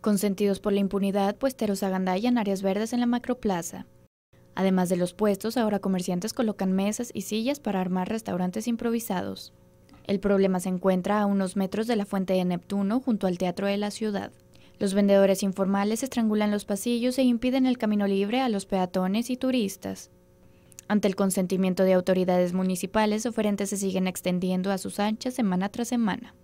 Consentidos por la impunidad, puesteros en áreas verdes en la macroplaza. Además de los puestos, ahora comerciantes colocan mesas y sillas para armar restaurantes improvisados. El problema se encuentra a unos metros de la fuente de Neptuno, junto al Teatro de la Ciudad. Los vendedores informales estrangulan los pasillos e impiden el camino libre a los peatones y turistas. Ante el consentimiento de autoridades municipales, oferentes se siguen extendiendo a sus anchas semana tras semana.